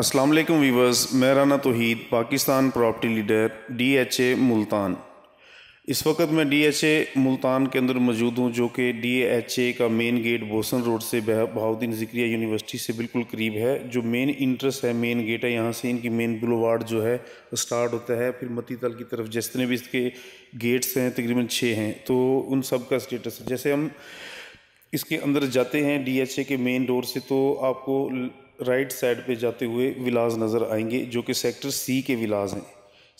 Aslam viewers मैं Rana Tohid Pakistan property leader DHA Multan इस वक्त मैं डीएचए मुल्तान के अंदर मौजूद हूँ जो कि डीएचए का मेन गेट बोसन रोड से बहाउद्दीन जिक्रिया यूनिवर्सिटी से बिल्कुल करीब है जो मेन इंट्रेस है मेन गेट है यहाँ से इनकी मेन ब्लोवार्ड जो है स्टार्ट होता है फिर मती तल की तरफ जितने भी इसके गेट्स हैं तकरीबन छः हैं तो उन सब का स्टेटस जैसे हम इसके अंदर जाते हैं डी के मेन डोर से तो आपको राइट साइड पे जाते हुए विलाज नज़र आएंगे जो कि सेक्टर सी के विलाज हैं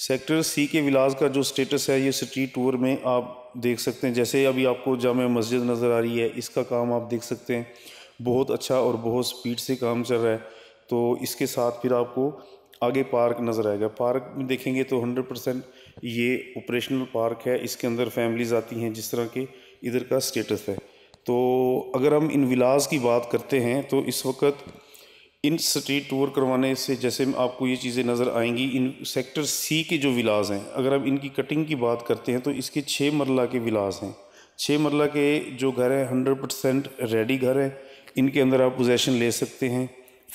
सेक्टर सी के विलाज का जो स्टेटस है ये स्ट्रीट टूर में आप देख सकते हैं जैसे अभी आपको जाम मस्जिद नज़र आ रही है इसका काम आप देख सकते हैं बहुत अच्छा और बहुत स्पीड से काम चल रहा है तो इसके साथ फिर आपको आगे पार्क नज़र आएगा पार्क में देखेंगे तो 100 परसेंट ये ऑपरेशनल पार्क है इसके अंदर फैमिलीज़ आती हैं जिस तरह के इधर का स्टेटस है तो अगर हम इन विलाज की बात करते हैं तो इस वक्त इन स्ट्रीट टूर करवाने से जैसे आपको ये चीज़ें नज़र आएंगी इन सेक्टर सी के जो विलास हैं अगर आप इनकी कटिंग की बात करते हैं तो इसके छः मरला के विलाज हैं छः मरला के जो घर हैं हंड्रेड परसेंट रेडी घर हैं इनके अंदर आप पोजेसन ले सकते हैं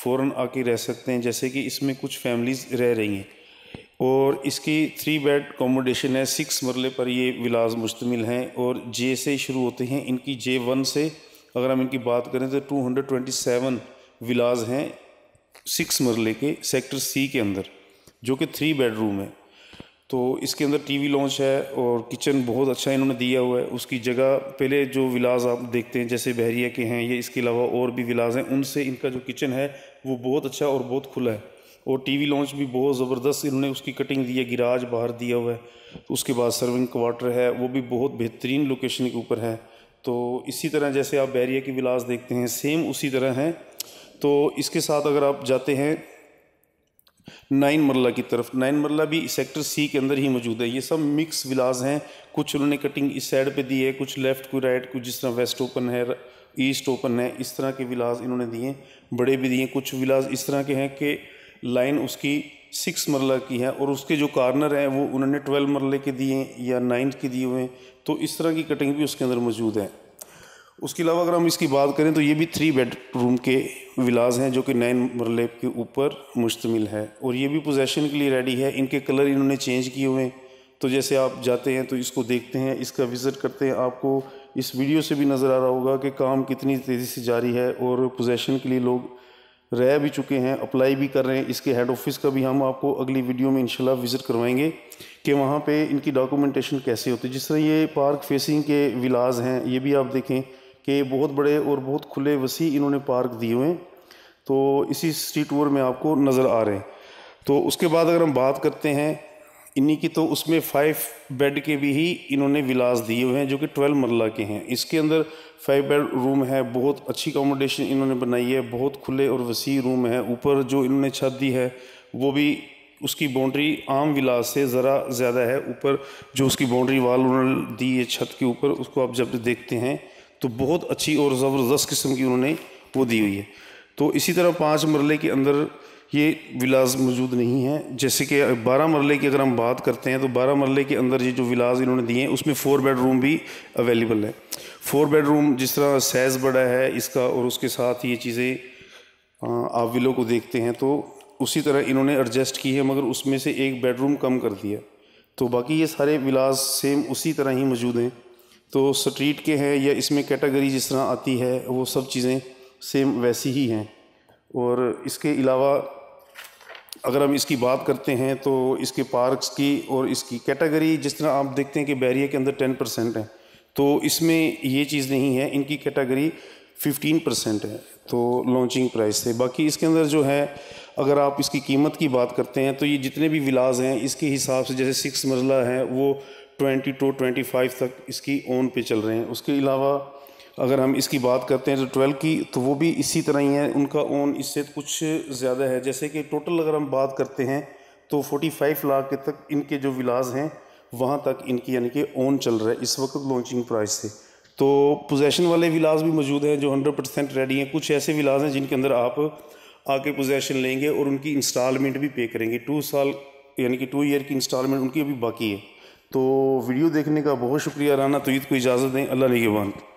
फ़ौर आके रह सकते हैं जैसे कि इसमें कुछ फैमिलीज़ रह रही हैं और इसकी थ्री बेड कॉमोडेशन है सिक्स मरले पर ये विलास मुश्तमिल हैं और जे से शुरू होते हैं इनकी जे वन से अगर हम इनकी बात करें तो two hundred twenty seven villages हैं सिक्स मरले के सेक्टर सी के अंदर जो कि थ्री बेडरूम है तो इसके अंदर टीवी लॉन्च है और किचन बहुत अच्छा इन्होंने दिया हुआ है उसकी जगह पहले जो विलाज आप देखते हैं जैसे बहरिया के हैं ये इसके अलावा और भी विलाज हैं उनसे इनका जो किचन है वो बहुत अच्छा और बहुत खुला है और टीवी लॉन्च भी बहुत ज़बरदस्त इन्होंने उसकी कटिंग दी है गिराज बाहर दिया हुआ है तो उसके बाद सर्विंग क्वार्टर है वो भी बहुत बेहतरीन लोकेशन के ऊपर है तो इसी तरह जैसे आप बैरिया की विलास देखते हैं सेम उसी तरह हैं तो इसके साथ अगर आप जाते हैं नाइन मरला की तरफ नाइन मरला भी सेक्टर सी के अंदर ही मौजूद है ये सब मिक्स विलाज हैं कुछ उन्होंने कटिंग इस साइड पे दी है कुछ लेफ़्ट कोई राइट कुछ जिस तरह वेस्ट ओपन है ईस्ट ओपन है इस तरह के विलाज इन्होंने दिए बड़े भी दिए कुछ विलाज इस तरह के हैं कि लाइन उसकी सिक्स मरला की है और उसके जो कार्नर हैं वो उन्होंने ट्वेल्व मरले के दिए या नाइन्थ के दिए हुए हैं तो इस तरह की कटिंग भी उसके अंदर मौजूद है उसके अलावा अगर हम इसकी बात करें तो ये भी थ्री बेडरूम के विलाज हैं जो कि नाइन मरले के ऊपर मुश्तमिल है और ये भी पोजेसन के लिए रेडी है इनके कलर इन्होंने चेंज किए हुए हैं तो जैसे आप जाते हैं तो इसको देखते हैं इसका विज़िट करते हैं आपको इस वीडियो से भी नज़र आ रहा होगा कि काम कितनी तेज़ी से जारी है और पोजेसन के लिए लोग रह भी चुके हैं अप्लाई भी कर रहे हैं इसके हेड ऑफिस का भी हम आपको अगली वीडियो में इंशाल्लाह विज़िट करवाएंगे कि वहाँ पे इनकी डॉक्यूमेंटेशन कैसे होती है जिस तरह ये पार्क फेसिंग के विलाज हैं ये भी आप देखें कि बहुत बड़े और बहुत खुले वसी इन्होंने पार्क दिए हुए हैं तो इसी स्ट्रीट टूर में आपको नज़र आ रहे हैं तो उसके बाद अगर हम बात करते हैं इन्हीं की तो उसमें फाइव बेड के भी ही इन्होंने विलास दिए हुए हैं जो कि ट्वेल्व मरला के हैं इसके अंदर फाइव बेड रूम है बहुत अच्छी अकोमोडेशन इन्होंने बनाई है बहुत खुले और वसी रूम है ऊपर जो इन्होंने छत दी है वो भी उसकी बाउंड्री आम विलास से ज़रा ज़्यादा है ऊपर जो उसकी बाउंड्री वाल उन्होंने दी है छत के ऊपर उसको आप जब देखते हैं तो बहुत अच्छी और ज़बरदस्त किस्म की उन्होंने वो दी हुई है तो इसी तरह पाँच मरले के अंदर ये विलास मौजूद नहीं है जैसे कि बारह मरले की अगर हम बात करते हैं तो बारह मरले के अंदर ये जो विलास इन्होंने दिए हैं उसमें फ़ोर बेडरूम भी अवेलेबल है फ़ोर बेडरूम जिस तरह सैज़ बड़ा है इसका और उसके साथ ये चीज़ें आप विलो को देखते हैं तो उसी तरह इन्होंने एडजस्ट की है मगर उसमें से एक बेडरूम कम कर दिया तो बाकी ये सारे विलास सेम उसी तरह ही मौजूद हैं तो स्ट्रीट के हैं या इसमें कैटेगरी जिस तरह आती है वो सब चीज़ें सेम वैसी ही हैं और इसके अलावा अगर हम इसकी बात करते हैं तो इसके पार्क्स की और इसकी कैटेगरी जिस तरह आप देखते हैं कि बैरियर के अंदर टेन परसेंट है तो इसमें ये चीज़ नहीं है इनकी कैटेगरी फिफ्टीन परसेंट है तो लॉन्चिंग प्राइस से बाकी इसके अंदर जो है अगर आप इसकी कीमत की बात करते हैं तो ये जितने भी विलाज हैं इसके हिसाब से जैसे सिक्स मरला है वो ट्वेंटी टू ट्वेंटी फाइव तक इसकी ओन पे चल रहे हैं उसके अलावा अगर हम इसकी बात करते हैं जो तो ट्वेल्व की तो वो भी इसी तरह ही है उनका ओन इससे कुछ ज़्यादा है जैसे कि टोटल अगर हम बात करते हैं तो फोर्टी फाइव लाख के तक इनके जो विलाज हैं वहाँ तक इनकी यानी कि ओन चल रहा है इस वक्त लॉन्चिंग प्राइस से तो पोजेसन वाले विलाज भी मौजूद हैं जो हंड्रेड परसेंट रेडी हैं कुछ ऐसे विलाज हैं जिनके अंदर आप आके पोजेसन लेंगे और उनकी इंस्टॉलमेंट भी पे करेंगे टू साल यानी कि टू ईयर की इंस्टॉलमेंट उनकी अभी बाकी है तो वीडियो देखने का बहुत शुक्रिया राना तो ईद को इजाज़त दें अल्लाह ने